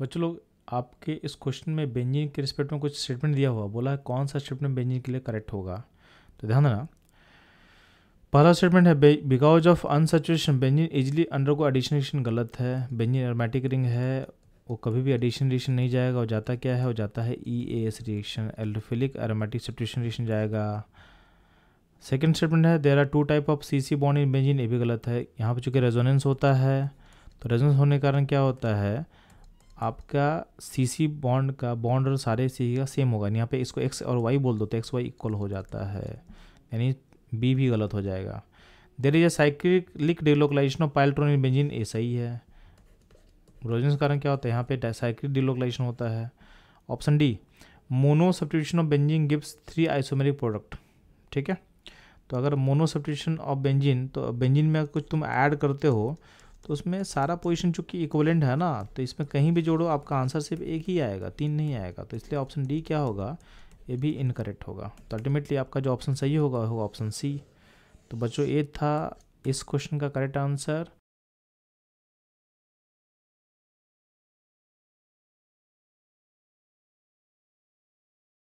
बच्चों लोग आपके इस क्वेश्चन में बेंजिन के रिस्पेक्ट में कुछ स्टेटमेंट दिया हुआ बोला है कौन सा स्टेटमेंट व्यंजन के लिए करेक्ट होगा तो ध्यान देना पहला स्टेटमेंट है because of unsaturation benzene easily under को एडिशन गलत है व्यंजन एरोमेटिक रिंग है वो कभी भी एडिशन रिएक्शन नहीं जाएगा और जाता क्या है वो जाता है E A S reaction electrophilic aromatic substitution reaction जाएगा सेकेंड स्टेटमेंट है there are two type of C C bond in benzene ये भी गलत है यहाँ पर चूंकि रेजोनेंस होता है तो रेजोनेंस होने के कारण क्या होता है आपका सी सी बॉन्ड का बॉन्ड और सारे सी का सेम होगा यहाँ पे इसको एक्स और वाई बोल दो तो एक्स वाई इक्वल हो जाता है यानी बी भी गलत हो जाएगा there is a cyclic delocalisation of pi electron in benzene A सही है रोजन कारण क्या होता है यहाँ पे साइक्लिक डिलोकलाइजेशन होता है option D mono substitution of benzene gives three isomeric product ठीक है तो अगर मोनो सब्टिट्यूशन ऑफ बेंजिन तो बेंजिन में कुछ तुम ऐड करते हो तो उसमें सारा पोजिशन चूंकि इक्वलेंट है ना तो इसमें कहीं भी जोड़ो आपका आंसर सिर्फ एक ही आएगा तीन नहीं आएगा तो इसलिए ऑप्शन डी क्या होगा ये भी इनकरेक्ट होगा तो अल्टीमेटली आपका जो ऑप्शन सही होगा होगा ऑप्शन सी तो बच्चों ए था इस क्वेश्चन का करेक्ट आंसर